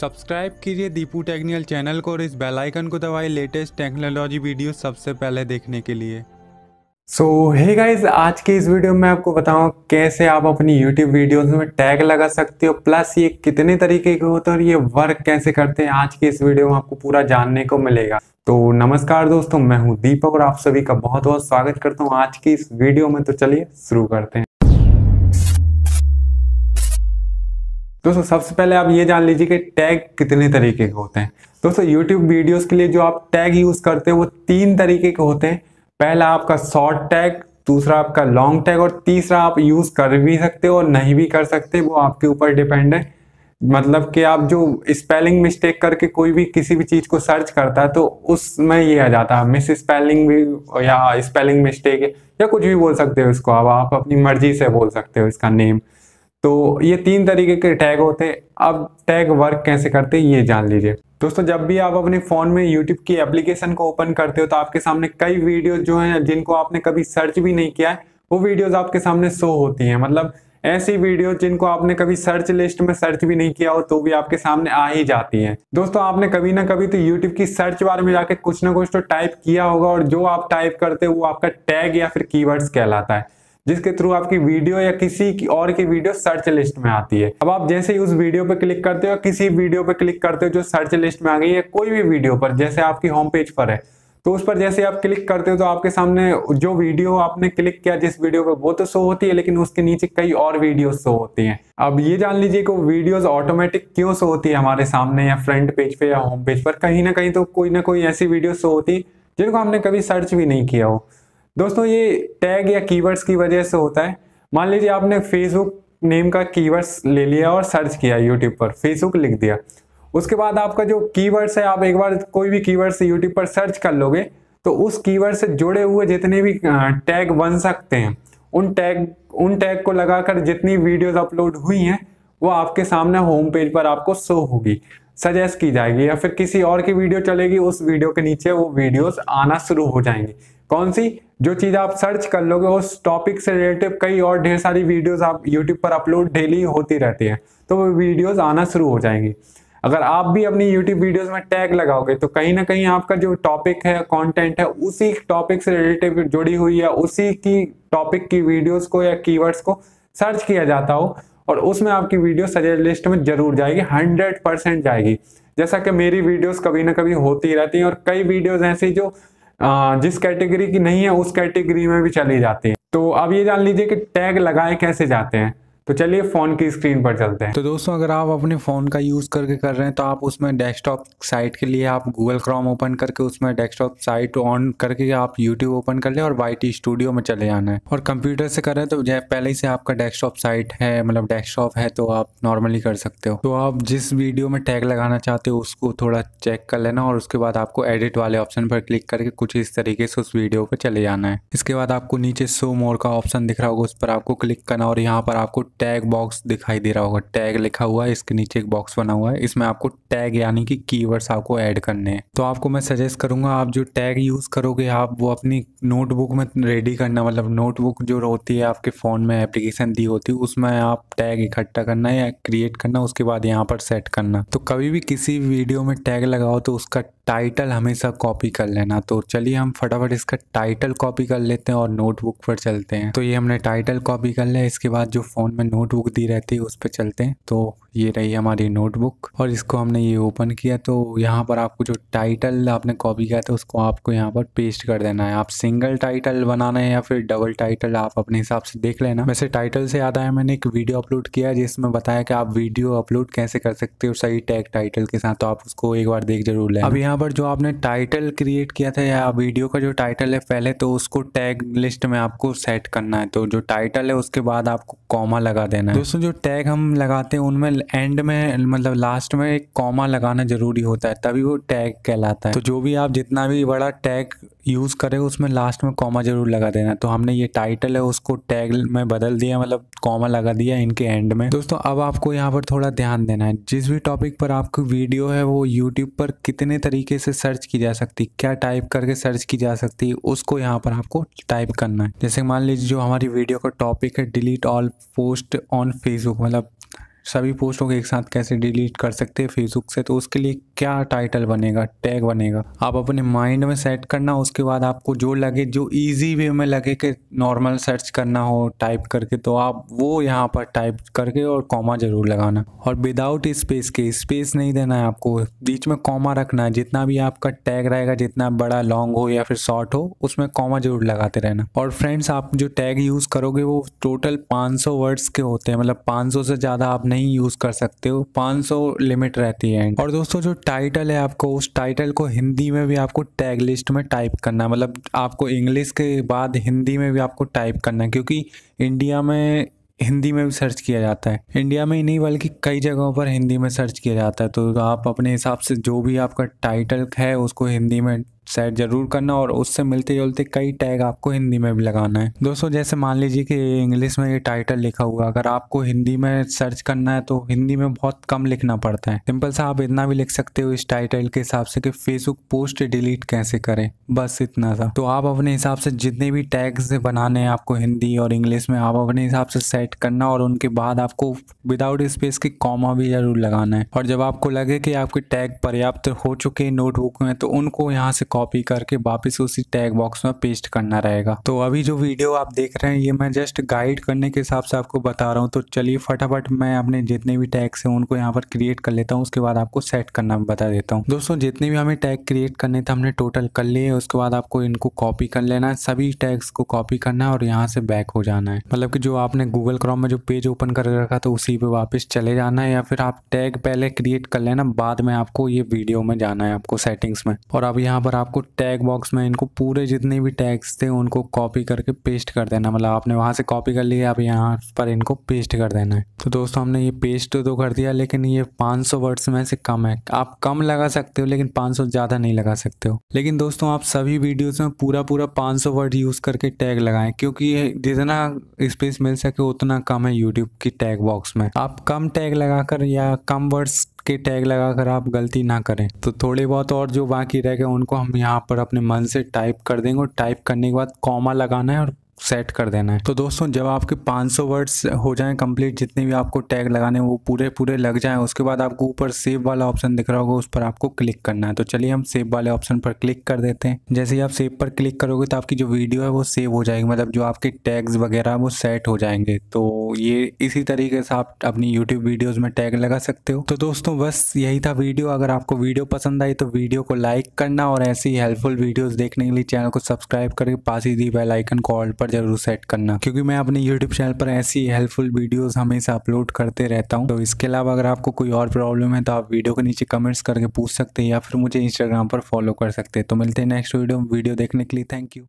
subscribe कीजिए Deepu technical channel को और इस बेल आइकन को दबाएं लेटेस्ट टेक्नोलॉजी वीडियो सबसे पहले देखने के लिए सो हे गाइज आज के इस वीडियो में आपको बताऊँ कैसे आप अपनी यूट्यूब वीडियोस में टैग लगा सकते हो प्लस ये कितने तरीके के होते हैं और ये वर्क कैसे करते हैं आज के इस वीडियो में आपको पूरा जानने को मिलेगा तो नमस्कार दोस्तों मैं हूँ दीपक और आप सभी का बहुत बहुत स्वागत करता हूँ आज की इस वीडियो में तो चलिए शुरू करते हैं दोस्तों सबसे पहले आप ये जान लीजिए कि टैग कितने तरीके के होते हैं दोस्तों यूट्यूब वीडियोस के लिए जो आप टैग यूज़ करते हैं वो तीन तरीके के होते हैं पहला आपका शॉर्ट टैग दूसरा आपका लॉन्ग टैग और तीसरा आप यूज़ कर भी सकते हो और नहीं भी कर सकते वो आपके ऊपर डिपेंड है मतलब कि आप जो स्पेलिंग मिस्टेक करके कोई भी किसी भी चीज़ को सर्च करता है तो उसमें ये आ जाता है मिस स्पेलिंग भी या स्पेलिंग मिस्टेक या कुछ भी बोल सकते हो इसको अब आप अपनी मर्जी से बोल सकते हो इसका नेम तो ये तीन तरीके के टैग होते हैं अब टैग वर्क कैसे करते हैं ये जान लीजिए दोस्तों जब भी आप अपने फ़ोन में यूट्यूब की एप्लीकेशन को ओपन करते हो तो आपके सामने कई वीडियो जो है जिनको आपने कभी सर्च भी नहीं किया है वो वीडियोज आपके सामने शो होती है मतलब ऐसी वीडियो जिनको आपने कभी सर्च लिस्ट में सर्च भी नहीं किया हो तो भी आपके सामने आ ही जाती हैं दोस्तों आपने कभी ना कभी तो यूट्यूब की सर्च बार में जाके कुछ ना कुछ तो टाइप किया होगा और जो आप टाइप करते हो वो आपका टैग या फिर कीवर्ड्स कहलाता है जिसके थ्रू आपकी वीडियो या किसी की और की वीडियो सर्च लिस्ट में आती है अब आप जैसे ही उस वीडियो पे क्लिक करते हो किसी वीडियो पे क्लिक करते हो जो सर्च लिस्ट में आ गई है कोई भी वीडियो पर जैसे आपकी होम पेज पर है तो उस पर जैसे आप क्लिक करते हो तो आपके सामने जो वीडियो आपने क्लिक किया जिस वीडियो पर वो तो शो होती है लेकिन उसके नीचे कई और वीडियो शो होती हैं अब ये जान लीजिए कि वीडियोस ऑटोमेटिक क्यों शो होती है हमारे सामने या फ्रंट पेज पे या होम पेज पर कहीं ना कहीं तो कोई ना कोई ऐसी वीडियो शो होती जिनको हमने कभी सर्च भी नहीं किया हो दोस्तों ये टैग या कीवर्ड्स की वजह से होता है मान लीजिए आपने फेसबुक नेम का कीवर्ड्स ले लिया और सर्च किया यूट्यूब पर फेसबुक लिख दिया उसके बाद आपका जो कीवर्ड्स है आप एक बार कोई भी कीवर्ड से यूट्यूब पर सर्च कर लोगे तो उस कीवर्ड से जुड़े हुए जितने भी टैग बन सकते हैं उन टैग उन टैग को लगाकर जितनी वीडियोस अपलोड हुई हैं वो आपके सामने होम पेज पर आपको शो होगी सजेस्ट की जाएगी या फिर किसी और की वीडियो चलेगी उस वीडियो के नीचे वो वीडियोस आना शुरू हो जाएंगी कौन सी जो चीज़ आप सर्च कर लोगे उस टॉपिक से रिलेटेड कई और ढेर सारी वीडियोस आप यूट्यूब पर अपलोड डेली होती रहती है तो वो वीडियोस आना शुरू हो जाएंगी अगर आप भी अपनी यूट्यूब वीडियोस में टैग लगाओगे तो कहीं ना कहीं आपका जो टॉपिक है कंटेंट है उसी टॉपिक से रिलेटिव जुड़ी हुई या उसी की टॉपिक की वीडियोज को या की को सर्च किया जाता हो और उसमें आपकी वीडियो सजेस्ट लिस्ट में जरूर जाएगी हंड्रेड परसेंट जाएगी जैसा कि मेरी वीडियोस कभी ना कभी होती रहती हैं और कई वीडियोस ऐसी जो जिस कैटेगरी की नहीं है उस कैटेगरी में भी चली जाती है तो अब ये जान लीजिए कि टैग लगाए कैसे जाते हैं तो चलिए फ़ोन की स्क्रीन पर चलते हैं तो दोस्तों अगर आप अपने फ़ोन का यूज़ करके कर रहे हैं तो आप उसमें डेस्कटॉप साइट के लिए आप गूगल क्रॉम ओपन करके उसमें डेस्कटॉप साइट ऑन करके आप यूट्यूब ओपन कर ले और वाई स्टूडियो में चले जाना है और कंप्यूटर से कर रहे हैं तो पहले ही से आपका डेस्कटॉप साइट है मतलब डेस्कटॉप है तो आप नॉर्मली कर सकते हो तो आप जिस वीडियो में टैग लगाना चाहते हो उसको थोड़ा चेक कर लेना और उसके बाद आपको एडिट वाले ऑप्शन पर क्लिक करके कुछ इस तरीके से उस वीडियो पर चले जाना है इसके बाद आपको नीचे सो मोर का ऑप्शन दिख रहा होगा उस पर आपको क्लिक करना और यहाँ पर आपको टैग बॉक्स दिखाई दे रहा होगा टैग लिखा हुआ है इसके नीचे एक बॉक्स बना हुआ है इसमें आपको टैग यानी कि कीवर्ड्स आपको ऐड करने हैं तो आपको मैं सजेस्ट करूंगा आप जो टैग यूज़ करोगे आप वो अपनी नोटबुक में रेडी करना मतलब नोटबुक जो होती है आपके फ़ोन में एप्लीकेशन दी होती है उसमें आप टैग इकट्ठा करना या क्रिएट करना उसके बाद यहाँ पर सेट करना तो कभी भी किसी वीडियो में टैग लगाओ तो उसका टाइटल हमेशा कॉपी कर लेना तो चलिए हम फटाफट इसका टाइटल कॉपी कर लेते हैं और नोटबुक पर चलते हैं तो ये हमने टाइटल कॉपी कर लिया इसके बाद जो फ़ोन में नोटबुक दी रहती है उस पर चलते हैं तो ये रही हमारी नोटबुक और इसको हमने ये ओपन किया तो यहाँ पर आपको जो टाइटल आपने कॉपी किया था उसको आपको यहाँ पर पेस्ट कर देना है आप सिंगल टाइटल बनाना है या फिर डबल टाइटल आप अपने हिसाब से देख लेना वैसे टाइटल से याद आया मैंने एक वीडियो अपलोड किया जिसमें बताया कि आप वीडियो अपलोड कैसे कर सकते हो सही टैग टाइटल के साथ तो आप उसको एक बार देख जरूर लें अब यहाँ पर जो आपने टाइटल क्रिएट किया था या वीडियो का जो टाइटल है पहले तो उसको टैग लिस्ट में आपको सेट करना है तो जो टाइटल है उसके बाद आपको कॉमा लगा देना है दोस्तों जो टैग हम लगाते हैं उनमें एंड में मतलब लास्ट में एक कॉमा लगाना ज़रूरी होता है तभी वो टैग कहलाता है तो जो भी आप जितना भी बड़ा टैग यूज़ करें उसमें लास्ट में कॉमा ज़रूर लगा देना तो हमने ये टाइटल है उसको टैग में बदल दिया मतलब कॉमा लगा दिया इनके एंड में दोस्तों अब आपको यहाँ पर थोड़ा ध्यान देना है जिस भी टॉपिक पर आपकी वीडियो है वो यूट्यूब पर कितने तरीके से सर्च की जा सकती क्या टाइप करके सर्च की जा सकती है उसको यहाँ पर आपको टाइप करना है जैसे मान लीजिए जो हमारी वीडियो का टॉपिक है delete all post on Facebook मतलब सभी पोस्टों को एक साथ कैसे डिलीट कर सकते हैं फेसबुक से तो उसके लिए क्या टाइटल बनेगा टैग बनेगा आप अपने माइंड में सेट करना उसके बाद आपको जो लगे जो इजी वे में लगे कि नॉर्मल सर्च करना हो टाइप करके तो आप वो यहाँ पर टाइप करके और कॉमा ज़रूर लगाना और विदाउट स्पेस के स्पेस नहीं देना है आपको बीच में कॉमा रखना है जितना भी आपका टैग रहेगा जितना बड़ा लॉन्ग हो या फिर शॉर्ट हो उसमें कॉमा ज़रूर लगाते रहना और फ्रेंड्स आप जो टैग यूज़ करोगे वो टोटल पाँच वर्ड्स के होते हैं मतलब पाँच से ज़्यादा आप नहीं यूज़ कर सकते हो 500 लिमिट रहती है और दोस्तों जो टाइटल है आपको उस टाइटल को हिंदी में भी आपको टैग लिस्ट में टाइप करना है मतलब आपको इंग्लिश के बाद हिंदी में भी आपको टाइप करना है क्योंकि इंडिया में हिंदी में भी सर्च किया जाता है इंडिया में ही नहीं बल्कि कई जगहों पर हिंदी में सर्च किया जाता है तो आप अपने हिसाब से जो भी आपका टाइटल है उसको हिंदी में सेट ज़रूर करना और उससे मिलते जुलते कई टैग आपको हिंदी में भी लगाना है दोस्तों जैसे मान लीजिए कि इंग्लिश में ये टाइटल लिखा हुआ अगर आपको हिंदी में सर्च करना है तो हिंदी में बहुत कम लिखना पड़ता है सिंपल सा आप इतना भी लिख सकते हो इस टाइटल के हिसाब से कि फेसबुक पोस्ट डिलीट कैसे करें बस इतना सा तो आप अपने हिसाब से जितने भी टैग्स बनाने हैं आपको हिंदी और इंग्लिश में आप अपने हिसाब से सेट करना और उनके बाद आपको विदाउट स्पेस के कॉमा भी ज़रूर लगाना है और जब आपको लगे कि आपके टैग पर्याप्त हो चुके हैं नोटबुक में तो उनको यहाँ से कॉपी करके वापस उसी टैग बॉक्स में पेस्ट करना रहेगा तो अभी जो वीडियो आप देख रहे हैं ये मैं जस्ट गाइड करने के हिसाब से आपको बता रहा हूँ तो चलिए फटाफट मैं अपने जितने भी टैग्स हैं उनको यहाँ पर क्रिएट कर लेता हूँ उसके बाद आपको सेट करना बता देता हूँ दोस्तों जितने भी हमें टैग क्रिएट करने थे हमने टोटल कर लिए उसके बाद आपको इनको कॉपी कर लेना है सभी टैग्स को कॉपी करना है और यहाँ से बैक हो जाना है मतलब कि जो आपने गूगल क्रॉम में जो पेज ओपन कर रखा था उसी पे वापस चले जाना है या फिर आप टैग पहले क्रिएट कर लेना बाद में आपको ये वीडियो में जाना है आपको सेटिंग्स में और अब यहाँ पर आप आपको टैग बॉक्स में इनको पूरे जितने भी टैग्स थे उनको कॉपी करके पेस्ट कर देना मतलब आपने वहाँ से कॉपी कर लिया आप यहाँ पर इनको पेस्ट कर देना है तो दोस्तों हमने ये पेस्ट तो कर दिया लेकिन ये 500 वर्ड्स में से कम है आप कम लगा सकते हो लेकिन 500 ज़्यादा नहीं लगा सकते हो लेकिन दोस्तों आप सभी वीडियोज़ में पूरा पूरा पाँच वर्ड यूज़ करके टैग लगाएं क्योंकि जितना स्पेस मिल सके उतना कम है यूट्यूब की टैग बॉक्स में आप कम टैग लगाकर या कम वर्ड्स के टैग लगाकर आप गलती ना करें तो थोड़े बहुत और जो बाकी रह गए उनको हम यहाँ पर अपने मन से टाइप कर देंगे और टाइप करने के बाद कॉमा लगाना है और सेट कर देना है तो दोस्तों जब आपके 500 वर्ड्स हो जाएं कंप्लीट जितने भी आपको टैग लगाने वो पूरे पूरे लग जाएं उसके बाद आपको ऊपर सेव वाला ऑप्शन दिख रहा होगा उस पर आपको क्लिक करना है तो चलिए हम सेव वाले ऑप्शन पर क्लिक कर देते हैं जैसे ही आप सेव पर क्लिक करोगे तो आपकी जो वीडियो है वो सेव हो जाएगी मतलब जो आपके टैग्स वगैरह वो सेट हो जाएंगे तो ये इसी तरीके से आप अपनी यूट्यूब वीडियोज़ में टैग लगा सकते हो तो दोस्तों बस यही था वीडियो अगर आपको वीडियो पसंद आई तो वीडियो को लाइक करना और ऐसी हेल्पफुल वीडियोज़ देखने के लिए चैनल को सब्सक्राइब करके पास ही दी बेलाइकन कॉल पर जरूर सेट करना क्योंकि मैं अपने यूट्यूब चैनल पर ऐसी हेल्पफुल वीडियोस हमेशा अपलोड करते रहता हूँ तो इसके अलावा अगर आपको कोई और प्रॉब्लम है तो आप वीडियो के नीचे कमेंट्स करके पूछ सकते हैं या फिर मुझे इंस्टाग्राम पर फॉलो कर सकते हैं तो मिलते हैं नेक्स्ट वीडियो वीडियो देखने के लिए थैंक यू